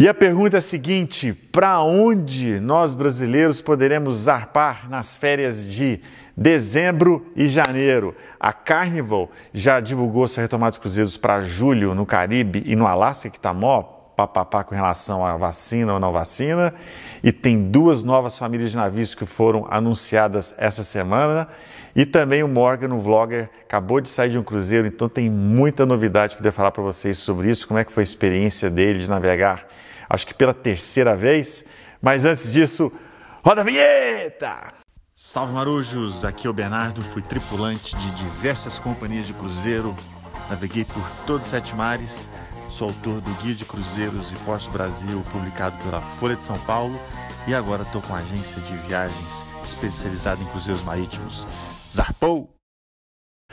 E a pergunta é a seguinte: para onde nós brasileiros poderemos zarpar nas férias de dezembro e janeiro? A Carnival já divulgou sua retomada dos cruzeiros para julho no Caribe e no Alasca, que está mó papapá com relação à vacina ou não vacina. E tem duas novas famílias de navios que foram anunciadas essa semana. E também o Morgan, o vlogger, acabou de sair de um cruzeiro, então tem muita novidade para poder falar para vocês sobre isso, como é que foi a experiência dele de navegar acho que pela terceira vez. Mas antes disso, roda a vinheta! Salve marujos, aqui é o Bernardo, fui tripulante de diversas companhias de cruzeiro, naveguei por todos os sete mares, sou autor do Guia de Cruzeiros e Portos Brasil, publicado pela Folha de São Paulo, e agora estou com a agência de viagens especializada em cruzeiros marítimos. Zarpou!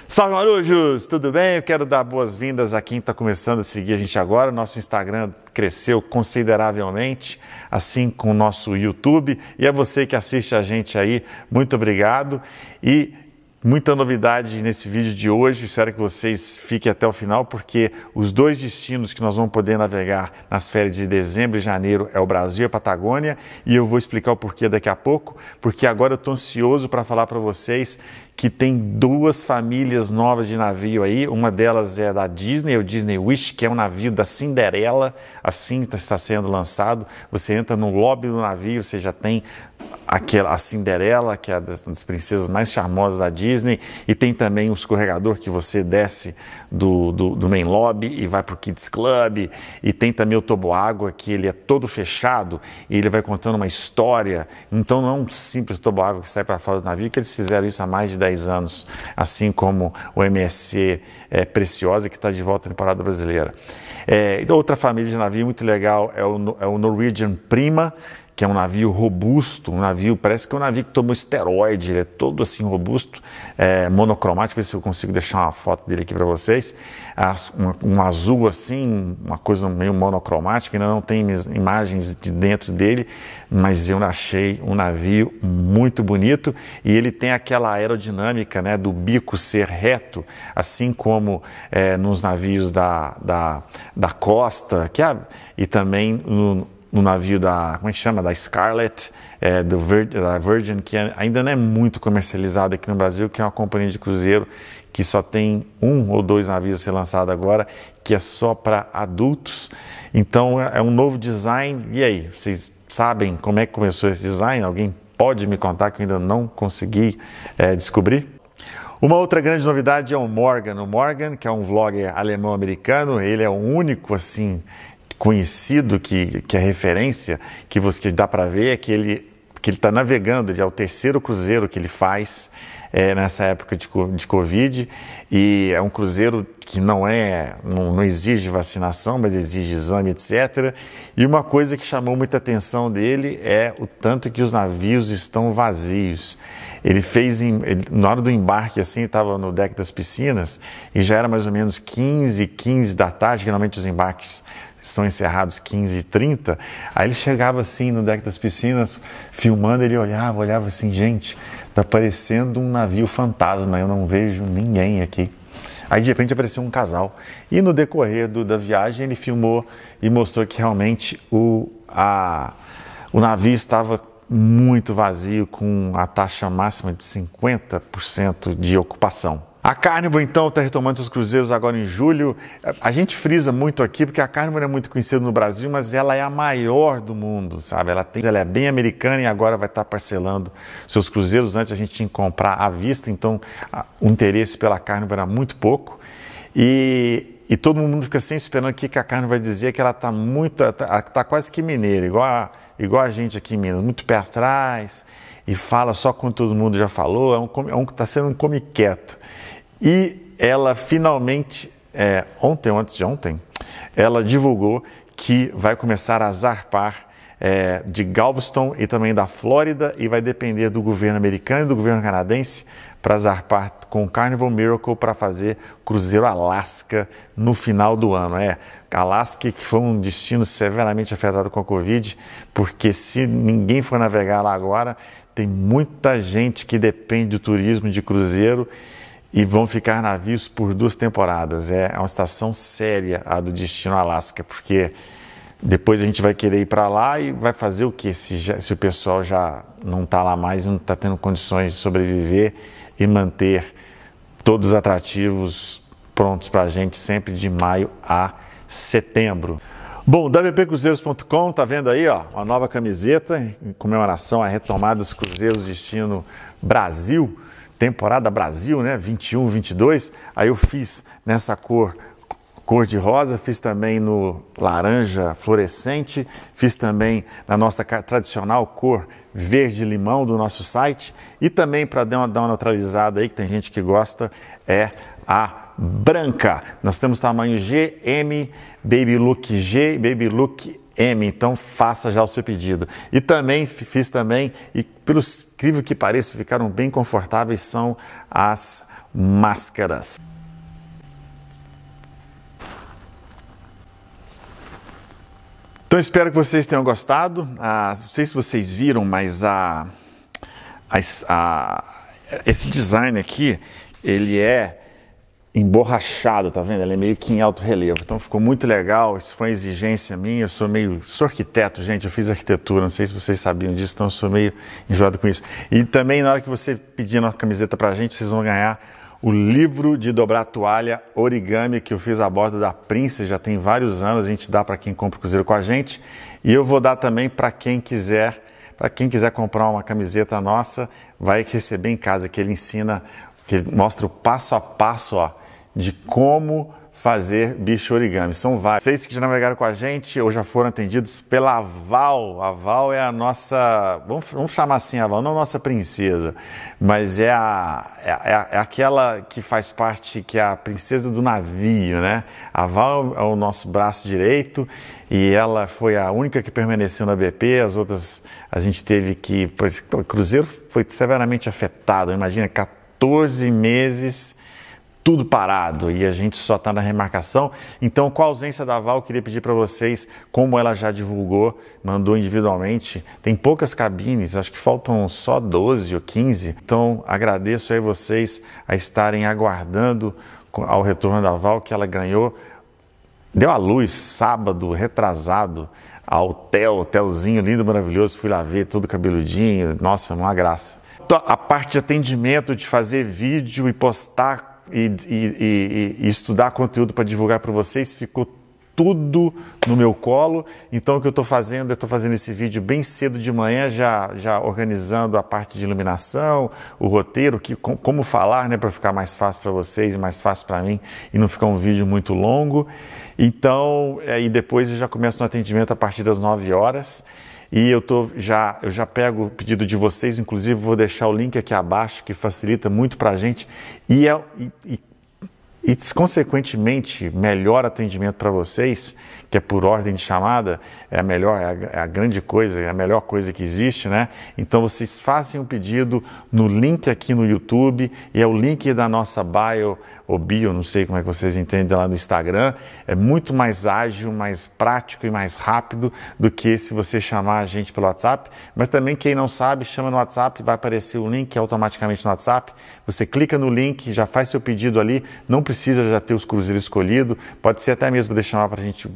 Salve Marujos, tudo bem? Eu quero dar boas-vindas a quem está começando a seguir a gente agora. Nosso Instagram cresceu consideravelmente, assim com o nosso YouTube. E a você que assiste a gente aí, muito obrigado. E Muita novidade nesse vídeo de hoje, espero que vocês fiquem até o final, porque os dois destinos que nós vamos poder navegar nas férias de dezembro e janeiro é o Brasil e a Patagônia, e eu vou explicar o porquê daqui a pouco, porque agora eu estou ansioso para falar para vocês que tem duas famílias novas de navio aí, uma delas é da Disney, o Disney Wish, que é um navio da Cinderela, assim tá, está sendo lançado, você entra no lobby do navio, você já tem aquela, a Cinderela, que é das, das princesas mais charmosas da Disney, Disney e tem também um escorregador que você desce do, do, do main lobby e vai para o Kids Club e tem também o Água que ele é todo fechado e ele vai contando uma história. Então não é um simples Água que sai para fora do navio, que eles fizeram isso há mais de 10 anos, assim como o MSC é, Preciosa que está de volta na temporada brasileira. É, outra família de navio muito legal é o, é o Norwegian Prima, que é um navio robusto, um navio, parece que é um navio que tomou esteroide, ele é todo assim robusto, é, monocromático, ver se eu consigo deixar uma foto dele aqui para vocês, um, um, azul assim, uma coisa meio monocromática, ainda não tem imagens de dentro dele, mas eu achei um navio muito bonito e ele tem aquela aerodinâmica né, do bico ser reto, assim como é, nos navios da, da, da costa que a, é, e também no, no navio da, como é que chama, da Scarlet, é, do Vir, da Virgin, que é, ainda não é muito comercializado aqui no Brasil, que é uma companhia de cruzeiro que só tem um ou dois navios a ser lançado agora, que é só para adultos. Então é, é um novo design. E aí, vocês sabem como é que começou esse design? Alguém pode me contar que eu ainda não consegui é, descobrir? Uma outra grande novidade é o Morgan. O Morgan, que é um vlogger alemão-americano, ele é o único assim conhecido, que, que é referência, que você que dá para ver é que ele que ele está navegando, ele é o terceiro cruzeiro que ele faz é, nessa época de, de Covid, e é um cruzeiro que não é, não, não, exige vacinação, mas exige exame, etc. E uma coisa que chamou muita atenção dele é o tanto que os navios estão vazios. Ele fez, ele, na hora do embarque, assim, estava no deck das piscinas, e já era mais ou menos 15, 15 da tarde, geralmente os embarques são encerrados 15 e 30 aí ele chegava assim no deck das piscinas, filmando, ele olhava, olhava assim, gente, tá parecendo um navio fantasma, eu não vejo ninguém aqui. Aí de repente apareceu um casal. E no decorrer do, da viagem ele filmou e mostrou que realmente o, a, o navio estava muito vazio, com a taxa máxima de 50% de ocupação. A Carnival, então, está retomando seus cruzeiros agora em julho. A gente frisa muito aqui, porque a Carnival é muito conhecida no Brasil, mas ela é a maior do mundo, sabe? Ela, tem, ela é bem americana e agora vai estar tá parcelando seus cruzeiros. Antes a gente tinha que comprar à vista, então o interesse pela Carnival era muito pouco. E, e todo mundo fica sempre esperando o que a Carnival vai dizer, que ela está muito, está tá quase que mineira, igual a, igual a gente aqui em Minas, muito pé atrás e fala só quando todo mundo já falou, é um, é um, tá sendo um come quieto. E ela finalmente, é, ontem ou antes de ontem, ela divulgou que vai começar a zarpar é, de Galveston e também da Flórida e vai depender do governo americano e do governo canadense para zarpar com o Carnival Miracle para fazer cruzeiro Alasca no final do ano. É, Alasca que foi um destino severamente afetado com a Covid, porque se ninguém for navegar lá agora, tem muita gente que depende do turismo de cruzeiro e vão ficar navios por duas temporadas. É, é uma estação séria a do destino Alasca, porque depois a gente vai querer ir para lá e vai fazer o que se, se o pessoal já não está lá mais, não está tendo condições de sobreviver e manter todos os atrativos prontos para a gente sempre de maio a setembro. Bom, wpcruzeiros.com, tá vendo aí, ó, uma nova camiseta em comemoração à retomada dos cruzeiros destino Brasil temporada Brasil, né, 21, 22, aí eu fiz nessa cor cor de rosa, fiz também no laranja fluorescente, fiz também na nossa tradicional cor verde limão do nosso site e também para dar uma, dar uma neutralizada aí que tem gente que gosta é a branca. Nós temos tamanho G, M, Baby Look G, Baby Look M, então faça já o seu pedido. E também fiz também, e pelo incrível que pareça, ficaram bem confortáveis, são as máscaras. Então espero que vocês tenham gostado. Ah, não sei se vocês viram, mas a, a, a, esse design aqui, ele é emborrachado, tá vendo? Ela é meio que em alto relevo. Então ficou muito legal, isso foi uma exigência minha. Eu sou meio. Sou arquiteto, gente, eu fiz arquitetura, não sei se vocês sabiam disso, então eu sou meio enjoado com isso. E também, na hora que você pedir uma camiseta pra gente, vocês vão ganhar o livro de dobrar toalha origami que eu fiz a bordo da Prince, já tem vários anos, a gente dá para quem compra o cruzeiro com a gente. E eu vou dar também para quem quiser. Para quem quiser comprar uma camiseta nossa, vai receber em casa, que ele ensina, que ele mostra o passo a passo, ó, de como fazer bicho origami. São vários. Vocês que já navegaram com a gente ou já foram atendidos pela Val. A Val é a nossa, vamos, vamos chamar assim a Val, não a nossa princesa, mas é, a, é, é, é, aquela que faz parte, que é a princesa do navio, né? A Val é o nosso braço direito e ela foi a única que permaneceu na BP, as outras a gente teve que, o Cruzeiro foi severamente afetado, imagina, 14 meses tudo parado e a gente só está na remarcação. Então, com a ausência da Val, eu queria pedir para vocês, como ela já divulgou, mandou individualmente, tem poucas cabines, acho que faltam só 12 ou 15. Então, agradeço aí vocês a estarem aguardando ao retorno da Val, que ela ganhou, deu à luz sábado, retrasado, ao hotel, hotelzinho lindo, maravilhoso. Fui lá ver, tudo cabeludinho, nossa, uma graça. Então, a parte de atendimento, de fazer vídeo e postar e, e, e, e estudar conteúdo para divulgar para vocês, ficou tudo no meu colo. Então, o que eu estou fazendo? Eu estou fazendo esse vídeo bem cedo de manhã, já, já organizando a parte de iluminação, o roteiro, que, com, como falar, né, para ficar mais fácil para vocês, mais fácil para mim e não ficar um vídeo muito longo. Então, é, e depois eu já começo no atendimento a partir das 9 horas. E eu, tô já, eu já pego o pedido de vocês, inclusive vou deixar o link aqui abaixo, que facilita muito para a gente e, é, e, e, e, consequentemente, melhor atendimento para vocês, que é por ordem de chamada, é a melhor, é a, é a, grande coisa, é a melhor coisa que existe, né? Então vocês fazem o um pedido no link aqui no YouTube e é o link da nossa bio ou bio, não sei como é que vocês entendem lá no Instagram, é muito mais ágil, mais prático e mais rápido do que se você chamar a gente pelo WhatsApp. Mas também quem não sabe, chama no WhatsApp, vai aparecer o link automaticamente no WhatsApp. Você clica no link, já faz seu pedido ali, não precisa já ter os cruzeiros escolhido, pode ser até mesmo deixar lá para a gente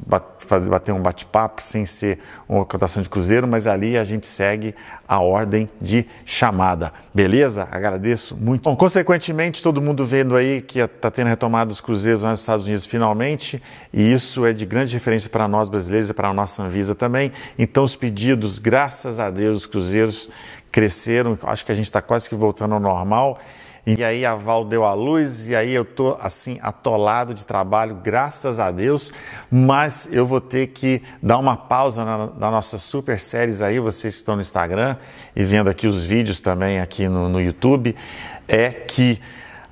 bater um bate-papo sem ser uma cotação de cruzeiro, mas ali a gente segue a ordem de chamada. Beleza? Agradeço muito. Bom, consequentemente, todo mundo vendo aí que a está tendo retomada dos cruzeiros nos Estados Unidos finalmente, e isso é de grande referência para nós brasileiros e para a nossa Anvisa também. Então, os pedidos, graças a Deus, os cruzeiros cresceram, acho que a gente está quase que voltando ao normal. E aí a Val deu a luz, e aí eu estou assim, atolado de trabalho, graças a Deus, mas eu vou ter que dar uma pausa na, na nossa super séries aí, vocês que estão no Instagram e vendo aqui os vídeos também aqui no, no YouTube, é que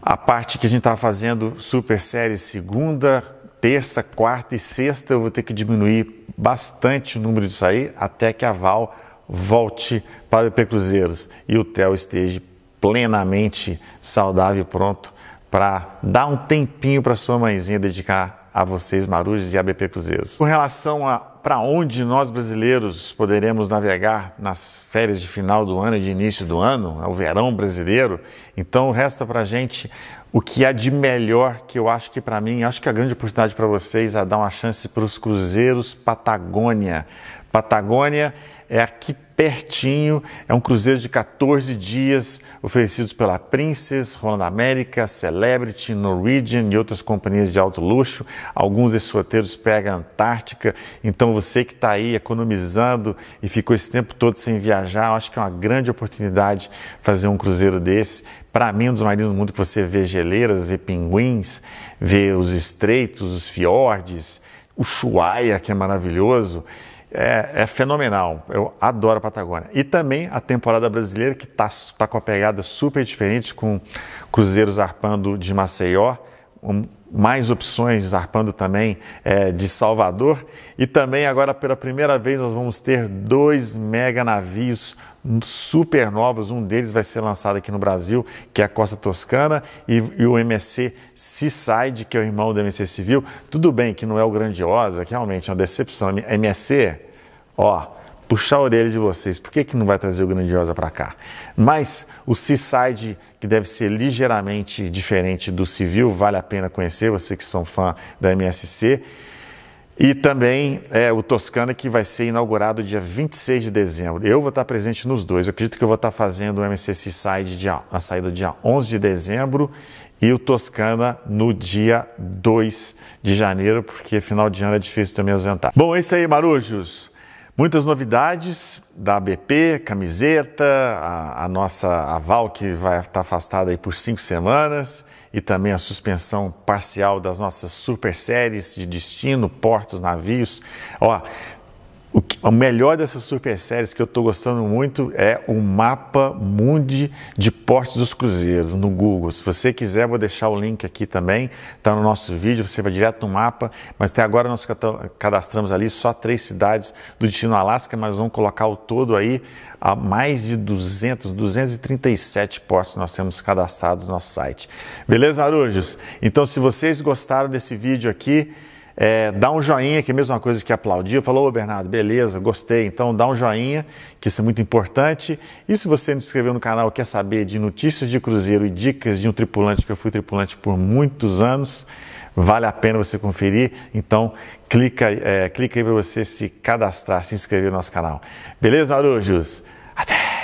a parte que a gente estava tá fazendo super série segunda, terça, quarta e sexta, eu vou ter que diminuir bastante o número disso aí até que a Val volte para o IP Cruzeiros e o Theo esteja plenamente saudável e pronto para dar um tempinho para sua mãezinha dedicar a vocês, Marujos e ABP Cruzeiros. Com relação a para onde nós brasileiros poderemos navegar nas férias de final do ano e de início do ano, é o verão brasileiro. Então resta para a gente o que há de melhor que eu acho que para mim, acho que é a grande oportunidade para vocês é dar uma chance para os cruzeiros Patagônia. Patagônia é aqui pertinho, é um cruzeiro de 14 dias, oferecido pela Princess, Holland América, Celebrity, Norwegian e outras companhias de alto luxo. Alguns desses roteiros pegam a Antártica, então você que está aí economizando e ficou esse tempo todo sem viajar, acho que é uma grande oportunidade fazer um cruzeiro desse. Para mim, é um dos marinhos do mundo que você vê geleiras, vê pinguins, vê os estreitos, os fiordes, o Chuaia, que é maravilhoso, é, é, fenomenal. Eu adoro a Patagônia. E também a temporada brasileira, que está tá com a pegada super diferente, com cruzeiros arpando de Maceió mais opções, zarpando também é, de Salvador. E também agora pela primeira vez nós vamos ter dois mega navios super novos. Um deles vai ser lançado aqui no Brasil, que é a Costa Toscana, e, e o MSC Seaside, que é o irmão do MSC Civil. Tudo bem que não é o grandiosa, que realmente é uma decepção. MSC, ó puxar a orelha de vocês. Por que, que não vai trazer o Grandiosa para cá? Mas o Seaside, que deve ser ligeiramente diferente do Civil, vale a pena conhecer, vocês que são fã da MSC. E também é, o Toscana, que vai ser inaugurado dia 26 de dezembro. Eu vou estar presente nos dois. Eu acredito que eu vou estar fazendo o MSC Seaside dia, na saída dia 11 de dezembro e o Toscana no dia 2 de janeiro, porque final de ano é difícil também ausentar. Bom, é isso aí, Marujos. Muitas novidades da ABP, camiseta, a, a nossa aval que vai estar afastada aí por cinco semanas e também a suspensão parcial das nossas super séries de destino, portos, navios. Ó, o, que, o, melhor dessas super séries que eu estou gostando muito é o mapa Mundi de Portos dos Cruzeiros no Google. Se você quiser, vou deixar o link aqui também, está no nosso vídeo, você vai direto no mapa, mas até agora nós cadastramos ali só três cidades do destino Alasca, mas vamos colocar o todo aí a mais de 200, 237 portos nós temos cadastrados no nosso site. Beleza, Arujos? Então, se vocês gostaram desse vídeo aqui, é, dá um joinha, que é a mesma coisa que aplaudir. Falou, ô Bernardo, beleza, gostei. Então dá um joinha, que isso é muito importante. E se você não se inscreveu no canal quer saber de notícias de cruzeiro e dicas de um tripulante, que eu fui tripulante por muitos anos, vale a pena você conferir. Então clica, é, clica aí para você se cadastrar, se inscrever no nosso canal. Beleza, Arujos? Até!